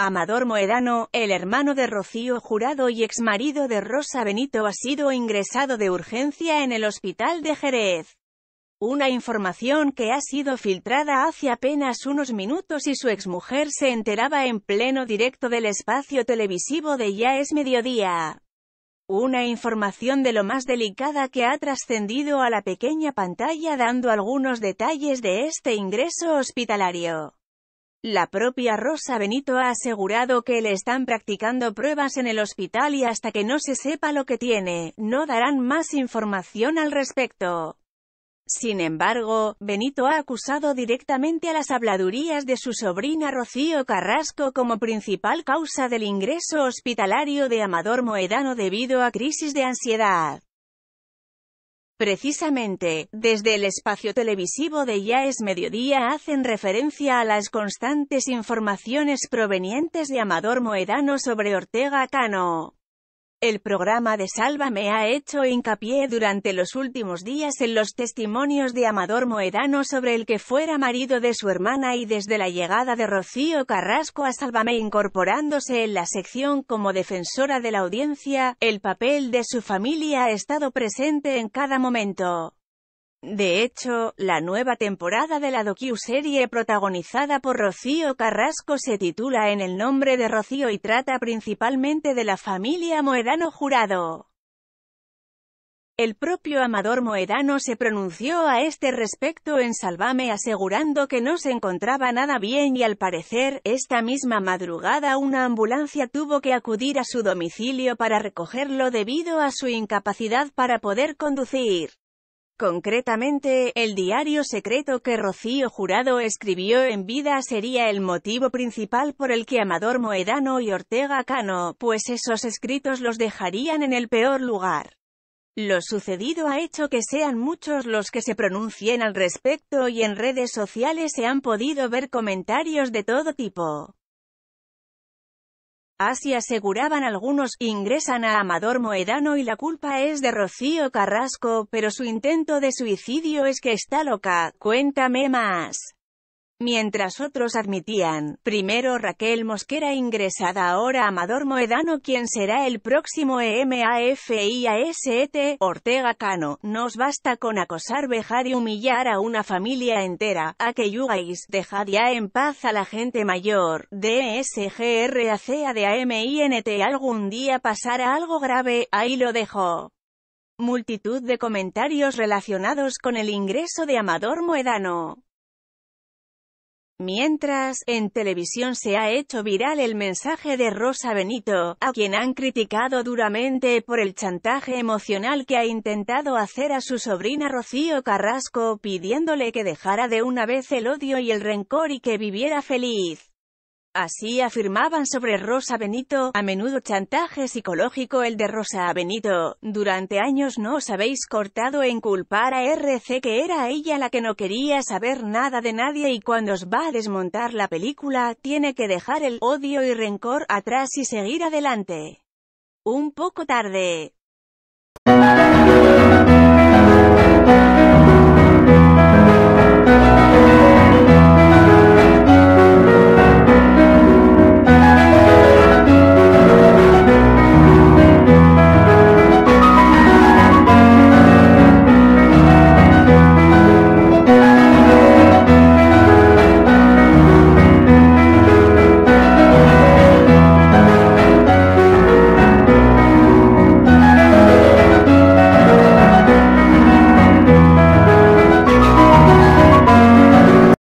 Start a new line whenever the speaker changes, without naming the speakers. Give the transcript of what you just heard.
Amador Moedano, el hermano de Rocío Jurado y exmarido de Rosa Benito ha sido ingresado de urgencia en el hospital de Jerez. Una información que ha sido filtrada hace apenas unos minutos y su exmujer se enteraba en pleno directo del espacio televisivo de Ya es mediodía. Una información de lo más delicada que ha trascendido a la pequeña pantalla dando algunos detalles de este ingreso hospitalario. La propia Rosa Benito ha asegurado que le están practicando pruebas en el hospital y hasta que no se sepa lo que tiene, no darán más información al respecto. Sin embargo, Benito ha acusado directamente a las habladurías de su sobrina Rocío Carrasco como principal causa del ingreso hospitalario de Amador Moedano debido a crisis de ansiedad. Precisamente, desde el espacio televisivo de Ya es Mediodía hacen referencia a las constantes informaciones provenientes de Amador Moedano sobre Ortega Cano. El programa de Sálvame ha hecho hincapié durante los últimos días en los testimonios de Amador Moedano sobre el que fuera marido de su hermana y desde la llegada de Rocío Carrasco a Sálvame incorporándose en la sección como defensora de la audiencia, el papel de su familia ha estado presente en cada momento. De hecho, la nueva temporada de la docu-serie protagonizada por Rocío Carrasco se titula En el nombre de Rocío y trata principalmente de la familia Moedano Jurado. El propio Amador Moedano se pronunció a este respecto en Salvame asegurando que no se encontraba nada bien y al parecer, esta misma madrugada una ambulancia tuvo que acudir a su domicilio para recogerlo debido a su incapacidad para poder conducir. Concretamente, el diario secreto que Rocío Jurado escribió en vida sería el motivo principal por el que Amador Moedano y Ortega Cano, pues esos escritos los dejarían en el peor lugar. Lo sucedido ha hecho que sean muchos los que se pronuncien al respecto y en redes sociales se han podido ver comentarios de todo tipo. Así aseguraban algunos, ingresan a Amador Moedano y la culpa es de Rocío Carrasco, pero su intento de suicidio es que está loca, cuéntame más. Mientras otros admitían, primero Raquel Mosquera ingresada ahora Amador Moedano quien será el próximo EMAFIAST, e Ortega Cano, nos basta con acosar vejar y humillar a una familia entera, a que yugáis, dejad ya en paz a la gente mayor, DSGRACADAMINT algún día pasará algo grave, ahí lo dejo. Multitud de comentarios relacionados con el ingreso de Amador Moedano. Mientras, en televisión se ha hecho viral el mensaje de Rosa Benito, a quien han criticado duramente por el chantaje emocional que ha intentado hacer a su sobrina Rocío Carrasco pidiéndole que dejara de una vez el odio y el rencor y que viviera feliz. Así afirmaban sobre Rosa Benito, a menudo chantaje psicológico el de Rosa Benito, durante años no os habéis cortado en culpar a RC que era ella la que no quería saber nada de nadie y cuando os va a desmontar la película, tiene que dejar el odio y rencor atrás y seguir adelante. Un poco tarde.